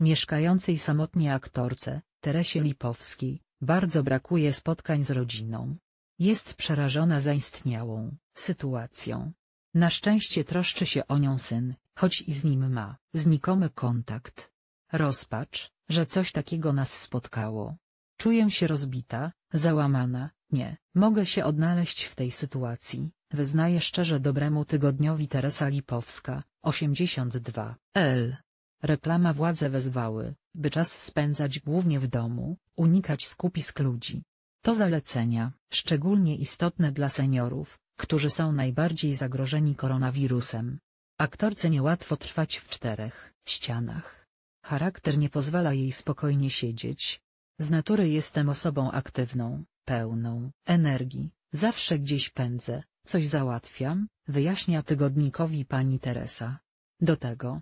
Mieszkającej samotnie aktorce, Teresie Lipowskiej, bardzo brakuje spotkań z rodziną. Jest przerażona zaistniałą sytuacją. Na szczęście troszczy się o nią syn, choć i z nim ma znikomy kontakt. Rozpacz, że coś takiego nas spotkało. Czuję się rozbita, załamana, nie mogę się odnaleźć w tej sytuacji, wyznaje szczerze dobremu tygodniowi Teresa Lipowska, 82, L. Reklama władze wezwały, by czas spędzać głównie w domu, unikać skupisk ludzi. To zalecenia, szczególnie istotne dla seniorów, którzy są najbardziej zagrożeni koronawirusem. Aktorce niełatwo trwać w czterech ścianach. Charakter nie pozwala jej spokojnie siedzieć. Z natury jestem osobą aktywną, pełną energii, zawsze gdzieś pędzę, coś załatwiam, wyjaśnia tygodnikowi pani Teresa. Do tego,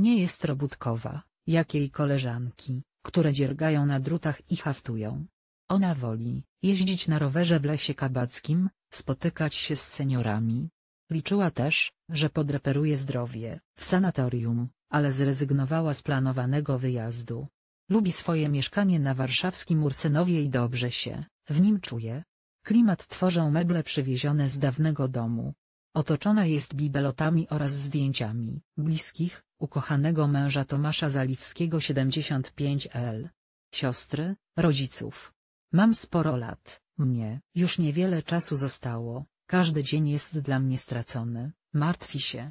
nie jest robótkowa, jak jej koleżanki, które dziergają na drutach i haftują. Ona woli jeździć na rowerze w lesie kabackim, spotykać się z seniorami. Liczyła też, że podreperuje zdrowie w sanatorium, ale zrezygnowała z planowanego wyjazdu. Lubi swoje mieszkanie na warszawskim Ursynowie i dobrze się w nim czuje. Klimat tworzą meble przywiezione z dawnego domu, Otoczona jest bibelotami oraz zdjęciami bliskich, ukochanego męża Tomasza Zaliwskiego 75L. Siostry, rodziców. Mam sporo lat, mnie już niewiele czasu zostało, każdy dzień jest dla mnie stracony, martwi się.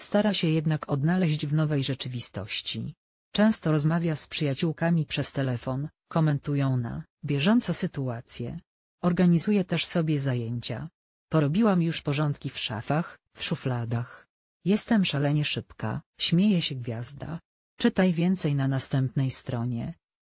Stara się jednak odnaleźć w nowej rzeczywistości. Często rozmawia z przyjaciółkami przez telefon, komentują na bieżąco sytuację, Organizuję też sobie zajęcia. Porobiłam już porządki w szafach, w szufladach. Jestem szalenie szybka, śmieje się gwiazda. Czytaj więcej na następnej stronie.